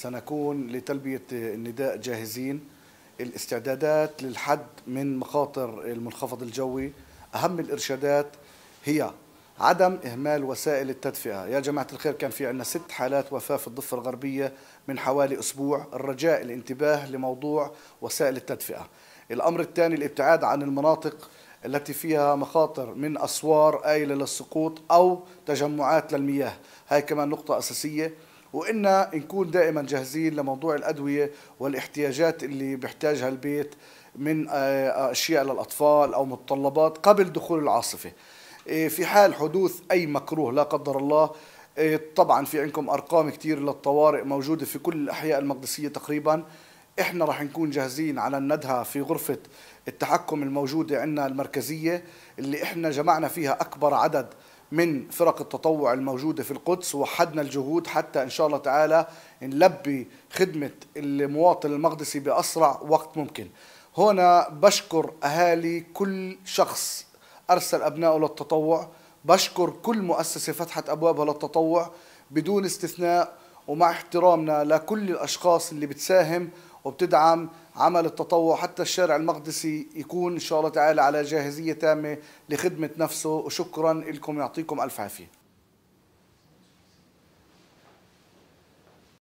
سنكون لتلبية النداء جاهزين الاستعدادات للحد من مخاطر المنخفض الجوي أهم الإرشادات هي عدم إهمال وسائل التدفئة يا جماعة الخير كان في عندنا ست حالات وفاة في الضفة الغربية من حوالي أسبوع الرجاء الانتباه لموضوع وسائل التدفئة الأمر الثاني الابتعاد عن المناطق التي فيها مخاطر من أسوار آيلة للسقوط أو تجمعات للمياه هاي كمان نقطة أساسية وإن نكون دائما جاهزين لموضوع الأدوية والاحتياجات اللي بيحتاجها البيت من آه، أشياء للأطفال أو متطلبات قبل دخول العاصفة آه، في حال حدوث أي مكروه لا قدر الله آه، طبعا في عندكم أرقام كتير للطوارئ موجودة في كل الأحياء المقدسية تقريباً احنا راح نكون جاهزين على الندهة في غرفة التحكم الموجودة عندنا المركزية اللي احنا جمعنا فيها أكبر عدد من فرق التطوع الموجودة في القدس وحدنا الجهود حتى إن شاء الله تعالى نلبي خدمة المواطن المقدسي بأسرع وقت ممكن هنا بشكر أهالي كل شخص أرسل أبنائه للتطوع بشكر كل مؤسسة فتحت أبوابها للتطوع بدون استثناء ومع احترامنا لكل الأشخاص اللي بتساهم وبتدعم عمل التطوع حتى الشارع المقدسي يكون إن شاء الله تعالى على جاهزية تامة لخدمة نفسه وشكرا لكم يعطيكم ألف عافية